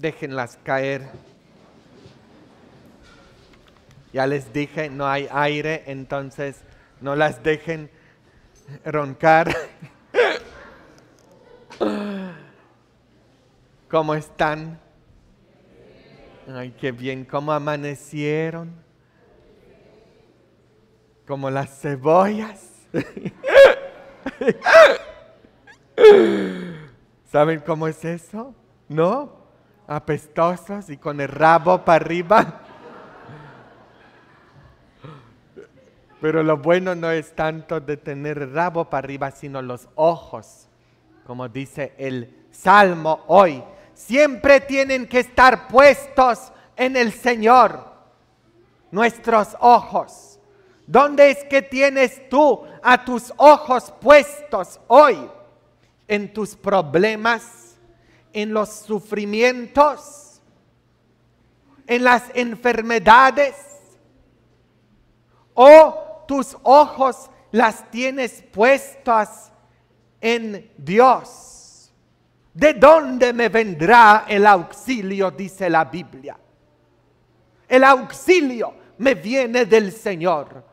déjenlas caer. Ya les dije, no hay aire, entonces no las dejen roncar. ¿Cómo están? Ay, qué bien, ¿cómo amanecieron? Como las cebollas. ¿Saben cómo es eso? ¿No? apestosos y con el rabo para arriba. Pero lo bueno no es tanto de tener el rabo para arriba, sino los ojos, como dice el Salmo hoy. Siempre tienen que estar puestos en el Señor, nuestros ojos. ¿Dónde es que tienes tú a tus ojos puestos hoy? ¿En tus problemas? en los sufrimientos, en las enfermedades, o tus ojos las tienes puestas en Dios. ¿De dónde me vendrá el auxilio? Dice la Biblia. El auxilio me viene del Señor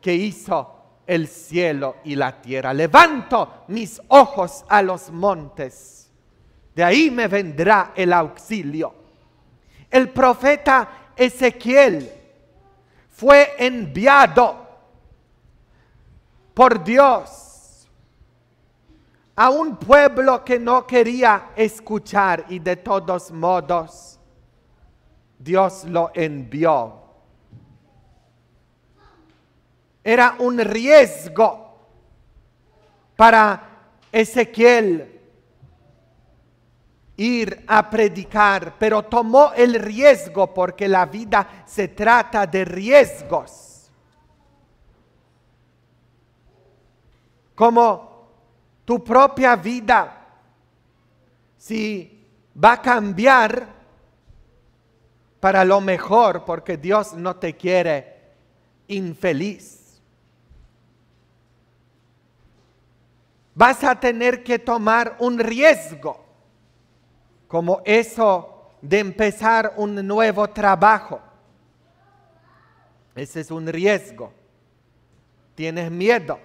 que hizo el cielo y la tierra. Levanto mis ojos a los montes. De ahí me vendrá el auxilio. El profeta Ezequiel fue enviado por Dios a un pueblo que no quería escuchar y de todos modos Dios lo envió. Era un riesgo para Ezequiel ir a predicar, pero tomó el riesgo porque la vida se trata de riesgos. Como tu propia vida, si va a cambiar para lo mejor, porque Dios no te quiere infeliz. Vas a tener que tomar un riesgo como eso de empezar un nuevo trabajo. Ese es un riesgo. Tienes miedo.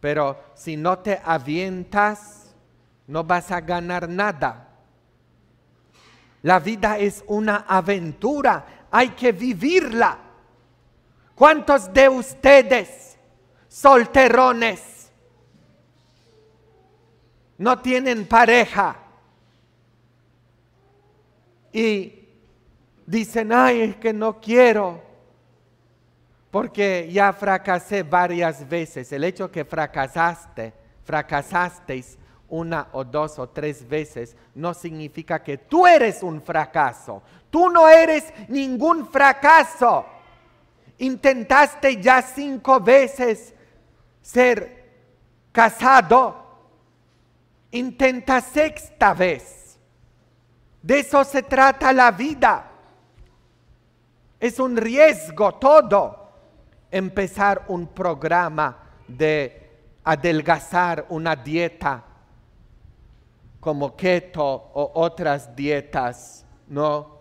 Pero si no te avientas, no vas a ganar nada. La vida es una aventura. Hay que vivirla. ¿Cuántos de ustedes, solterones, no tienen pareja. Y dicen, ay, es que no quiero, porque ya fracasé varias veces. El hecho que fracasaste, fracasasteis una o dos o tres veces, no significa que tú eres un fracaso. Tú no eres ningún fracaso. Intentaste ya cinco veces ser casado Intenta sexta vez. De eso se trata la vida. Es un riesgo todo empezar un programa de adelgazar una dieta como keto o otras dietas, ¿no?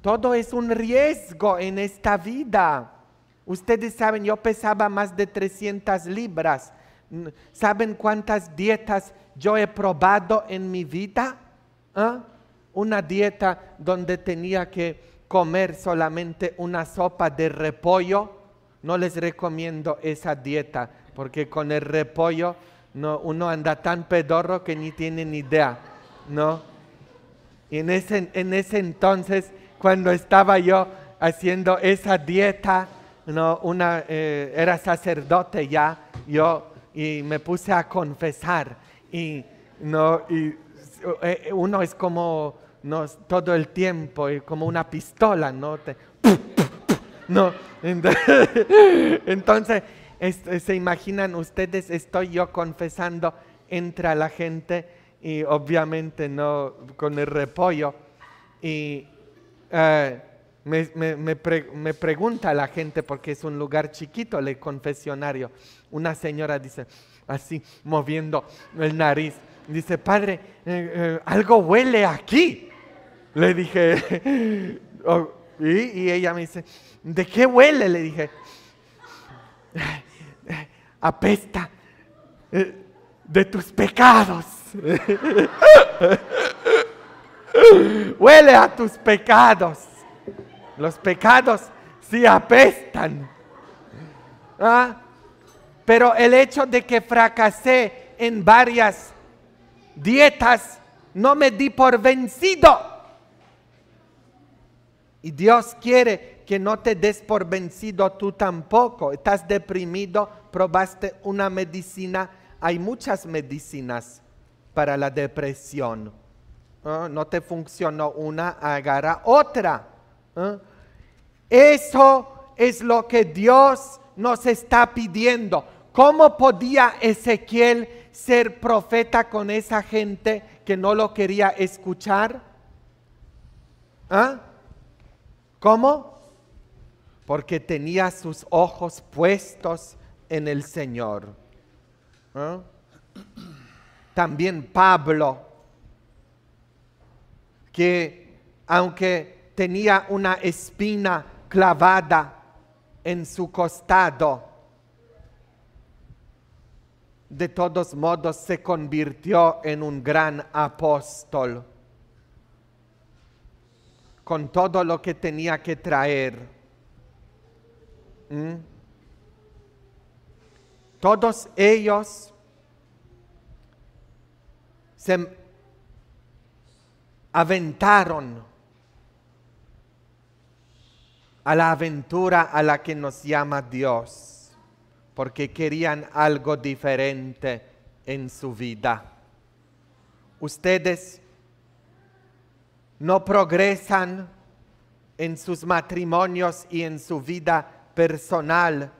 Todo es un riesgo en esta vida. Ustedes saben, yo pesaba más de 300 libras. ¿Saben cuántas dietas yo he probado en mi vida ¿ah? una dieta donde tenía que comer solamente una sopa de repollo. No les recomiendo esa dieta porque con el repollo uno anda tan pedorro que ni tiene ni idea, ¿no? en ese, entonces, cuando estaba yo haciendo esa dieta, eh, era sacerdote ya, y me puse a confesar y, no, y eh, eh, uno es como no, todo el tiempo, y como una pistola, ¿no? Te, no, entonces, eh, se imaginan ustedes, estoy yo confesando, entra la gente y obviamente no con el repollo y me, me, me, me, pregunta la gente porque es un lugar chiquito el confesionario. Una señora dice, así moviendo el nariz. Dice, padre, eh, eh, algo huele aquí. Le dije, oh, y, y ella me dice, ¿de qué huele? Le dije, eh, apesta de tus pecados. Huele a tus pecados. Los pecados sí apestan. ¿Ah? Pero el hecho de que fracasé en varias dietas, no me di por vencido. Y Dios quiere que no te des por vencido tú tampoco. Estás deprimido, probaste una medicina. Hay muchas medicinas para la depresión. ¿Ah? No te funcionó una, agarra otra. ¿Ah? Eso es lo que Dios nos está pidiendo. ¿Cómo podía Ezequiel ser profeta con esa gente que no lo quería escuchar? ¿Ah? ¿Cómo? Porque tenía sus ojos puestos en el Señor. ¿Ah? También Pablo, que aunque tenía una espina clavada en su costado, de todos modos se convirtió en un gran apóstol con todo lo que tenía que traer. ¿Mm? Todos ellos se aventaron a la aventura a la que nos llama Dios porque querían algo diferente en su vida. Ustedes no progresan en sus matrimonios y en su vida personal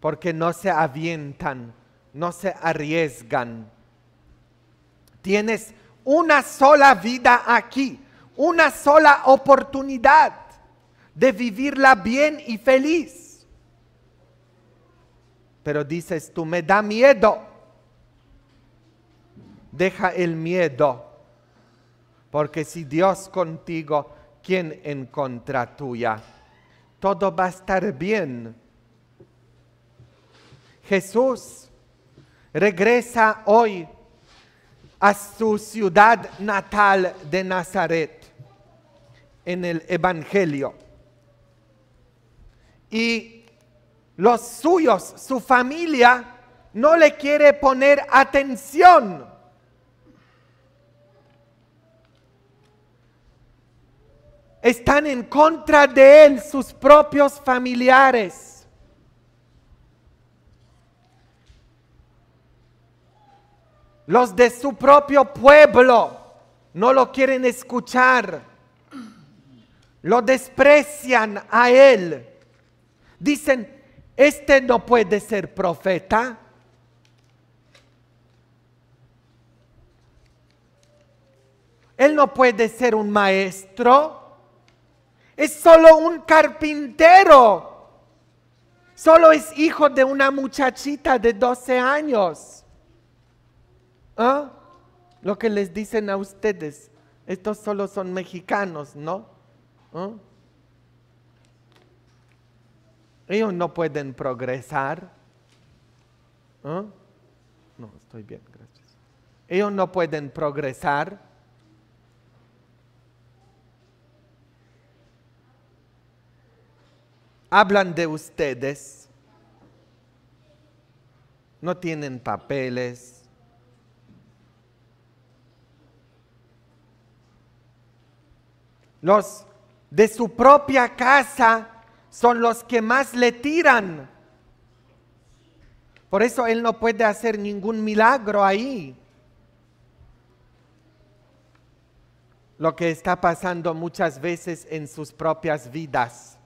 porque no se avientan, no se arriesgan. Tienes una sola vida aquí, una sola oportunidad de vivirla bien y feliz. Pero dices tú, me da miedo. Deja el miedo. Porque si Dios contigo, ¿quién en contra tuya? Todo va a estar bien. Jesús regresa hoy a su ciudad natal de Nazaret en el Evangelio. Y los suyos, su familia, no le quiere poner atención. Están en contra de él sus propios familiares. Los de su propio pueblo no lo quieren escuchar. Lo desprecian a él. Dicen, este no puede ser profeta. Él no puede ser un maestro. Es solo un carpintero. Solo es hijo de una muchachita de 12 años. ¿Ah? Lo que les dicen a ustedes. Estos solo son mexicanos, ¿no? ¿Ah? Ellos no pueden progresar. ¿Ah? No, estoy bien, gracias. Ellos no pueden progresar. Hablan de ustedes. No tienen papeles. Los de su propia casa son los que más le tiran. Por eso Él no puede hacer ningún milagro ahí. Lo que está pasando muchas veces en sus propias vidas.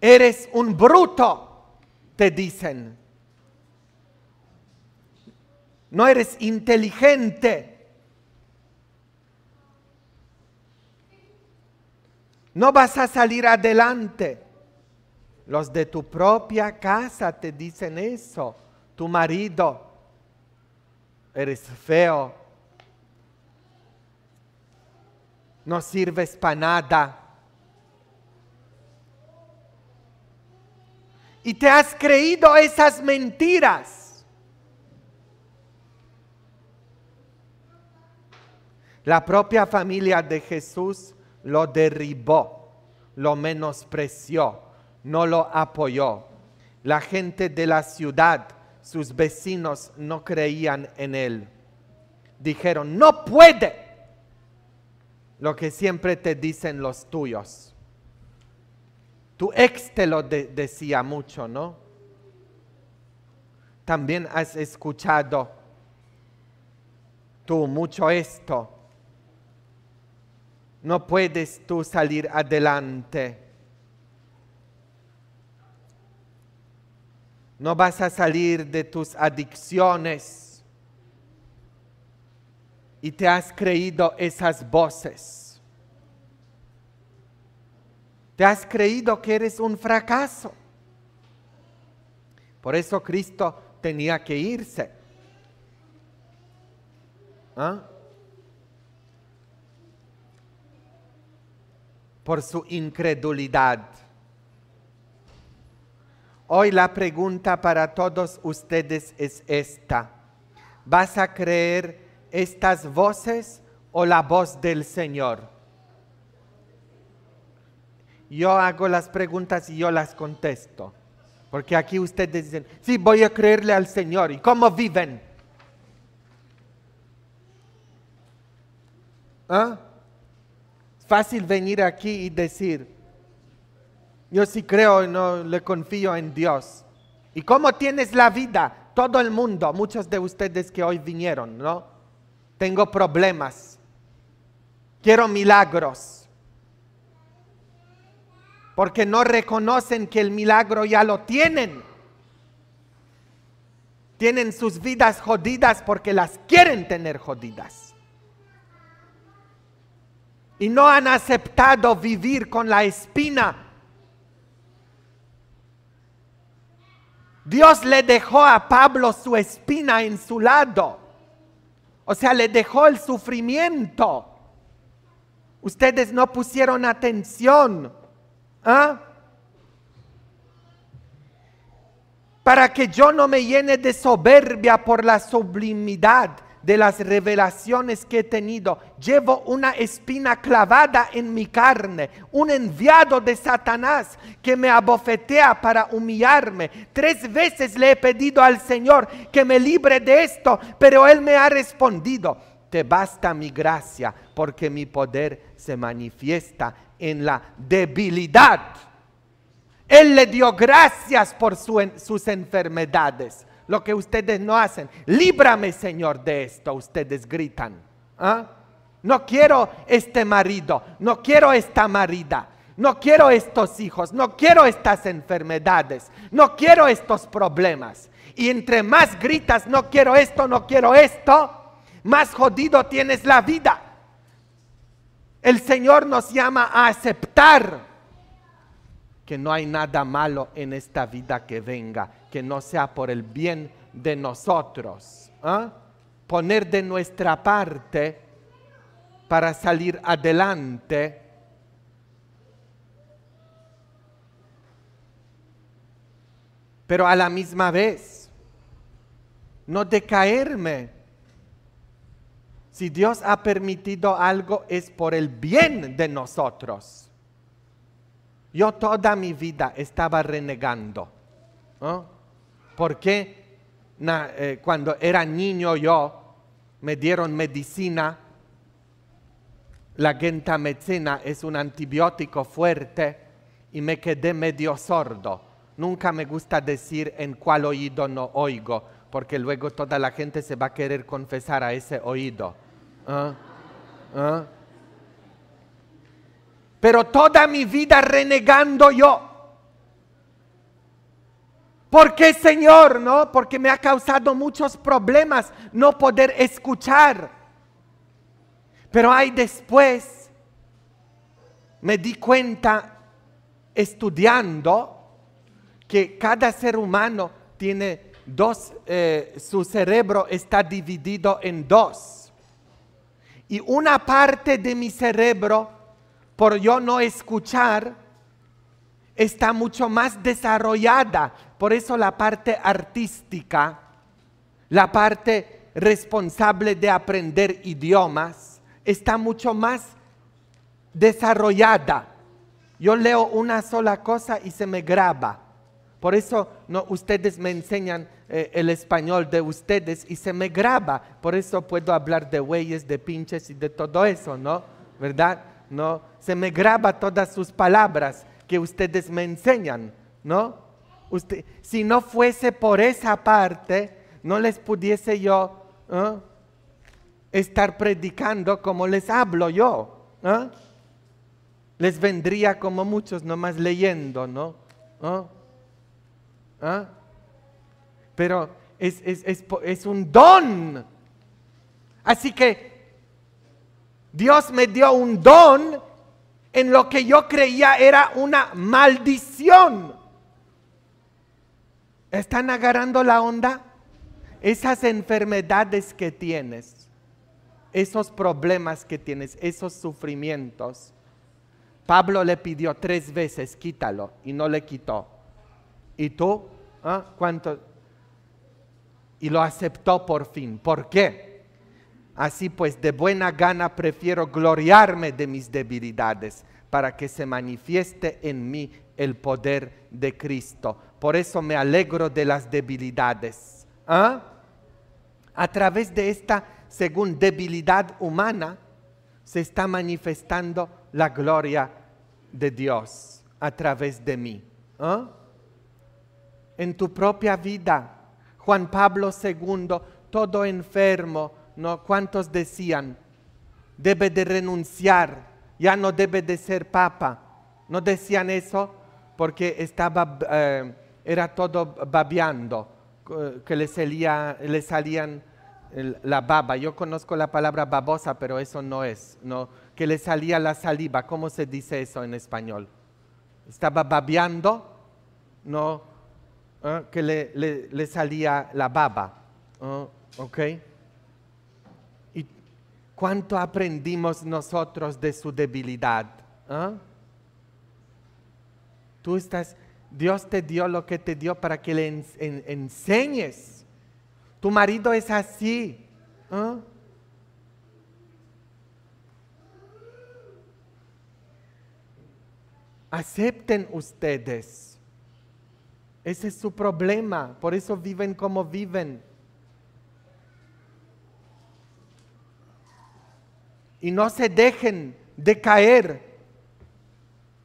Eres un bruto, te dicen. No eres inteligente. No vas a salir adelante. Los de tu propia casa te dicen eso. Tu marido, eres feo. No sirves para nada. Y te has creído esas mentiras. La propia familia de Jesús lo derribó, lo menospreció, no lo apoyó. La gente de la ciudad, sus vecinos, no creían en él. Dijeron, no puede. Lo que siempre te dicen los tuyos. Tu ex te lo decía mucho, ¿no? También has escuchado tú mucho esto no puedes tú salir adelante. No vas a salir de tus adicciones y te has creído esas voces. Te has creído que eres un fracaso. Por eso Cristo tenía que irse. ¿Ah? por su incredulidad. Hoy la pregunta para todos ustedes es esta. ¿Vas a creer estas voces o la voz del Señor? Yo hago las preguntas y yo las contesto. Porque aquí ustedes dicen, sí, voy a creerle al Señor. ¿Y cómo viven? ¿Ah? fácil venir aquí y decir, yo sí creo y no le confío en Dios. ¿Y cómo tienes la vida? Todo el mundo, muchos de ustedes que hoy vinieron, ¿no? Tengo problemas. Quiero milagros. Porque no reconocen que el milagro ya lo tienen. Tienen sus vidas jodidas porque las quieren tener jodidas y no han aceptado vivir con la espina. Dios le dejó a Pablo su espina en su lado. O sea, le dejó el sufrimiento. Ustedes no pusieron atención. ¿ah? Para que yo no me llene de soberbia por la sublimidad de las revelaciones que he tenido. Llevo una espina clavada en mi carne, un enviado de Satanás que me abofetea para humillarme. Tres veces le he pedido al Señor que me libre de esto, pero Él me ha respondido, te basta mi gracia porque mi poder se manifiesta en la debilidad. Él le dio gracias por sus enfermedades lo que ustedes no hacen. Líbrame, Señor, de esto, ustedes gritan. ¿ah? No quiero este marido, no quiero esta marida, no quiero estos hijos, no quiero estas enfermedades, no quiero estos problemas. Y entre más gritas, no quiero esto, no quiero esto, más jodido tienes la vida. El Señor nos llama a aceptar que no hay nada malo en esta vida que venga, que no sea por el bien de nosotros. ¿ah? Poner de nuestra parte para salir adelante. Pero a la misma vez, no decaerme. Si Dios ha permitido algo es por el bien de nosotros. Yo toda mi vida estaba renegando porque eh, cuando era niño yo me dieron medicina. La gentamicina es un antibiótico fuerte y me quedé medio sordo. Nunca me gusta decir en cuál oído no oigo, porque luego toda la gente se va a querer confesar a ese oído. ¿Ah? ¿Ah? Pero toda mi vida renegando yo ¿Por qué, Señor? No, porque me ha causado muchos problemas no poder escuchar. Pero ahí después me di cuenta estudiando que cada ser humano tiene dos, eh, su cerebro está dividido en dos. Y una parte de mi cerebro, por yo no escuchar, está mucho más desarrollada. Por eso la parte artística, la parte responsable de aprender idiomas, está mucho más desarrollada. Yo leo una sola cosa y se me graba. Por eso no, ustedes me enseñan eh, el español de ustedes y se me graba. Por eso puedo hablar de güeyes, de pinches y de todo eso, ¿no? ¿Verdad? No, se me graba todas sus palabras que ustedes me enseñan, ¿no? Usted, si no fuese por esa parte, no les pudiese yo ¿eh? estar predicando como les hablo yo. ¿eh? Les vendría como muchos nomás leyendo, ¿no? Ah, Pero es, es, es, es un don. Así que Dios me dio un don en lo que yo creía era una maldición. ¿Están agarrando la onda? Esas enfermedades que tienes, esos problemas que tienes, esos sufrimientos. Pablo le pidió tres veces, quítalo, y no le quitó. ¿Y tú? ¿Ah? ¿Cuánto? Y lo aceptó por fin. ¿Por qué? Así pues, de buena gana prefiero gloriarme de mis debilidades para que se manifieste en mí el poder de Cristo. Por eso me alegro de las debilidades. ¿ah? A través de esta, según debilidad humana, se está manifestando la gloria de Dios a través de mí. ¿ah? En tu propia vida, Juan Pablo II, todo enfermo, no cuántos decían, debe de renunciar, ya no debe de ser papa. No decían eso porque estaba, eh, era todo babeando, que le, salía, le salían la baba. Yo conozco la palabra babosa, pero eso no es, no, que le salía la saliva. ¿Cómo se dice eso en español? Estaba babeando, no, ¿Eh? que le, salía la baba. ¿Oh? ¿Ok? ¿Cuánto aprendimos nosotros de su debilidad? ¿Ah? Tú estás, Dios te dio lo que te dio para que le enseñes. Tu marido es así. ¿Ah? Acepten ustedes. Ese es su problema. Por eso viven como viven. y no se dejen de caer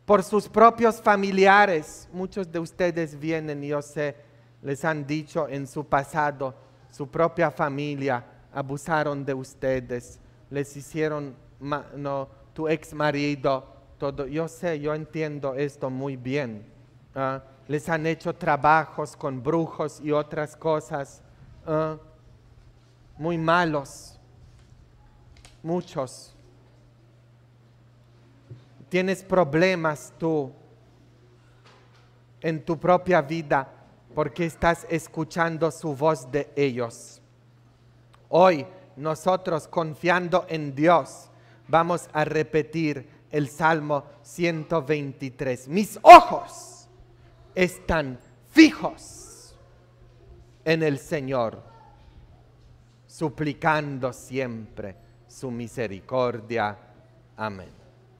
por sus propios familiares. Muchos de ustedes vienen, yo sé, les han dicho en su pasado, su propia familia abusaron de ustedes, les hicieron, tu ex marido, todo. Yo sé, yo entiendo esto muy bien. ¿ah? les han hecho trabajos con brujos y otras cosas ¿ah? muy malos muchos. Tienes problemas tú en tu propia vida porque estás escuchando su voz de ellos. Hoy nosotros confiando en Dios vamos a repetir el Salmo 123. Mis ojos están fijos en el Señor, suplicando siempre su misericordia. Amén.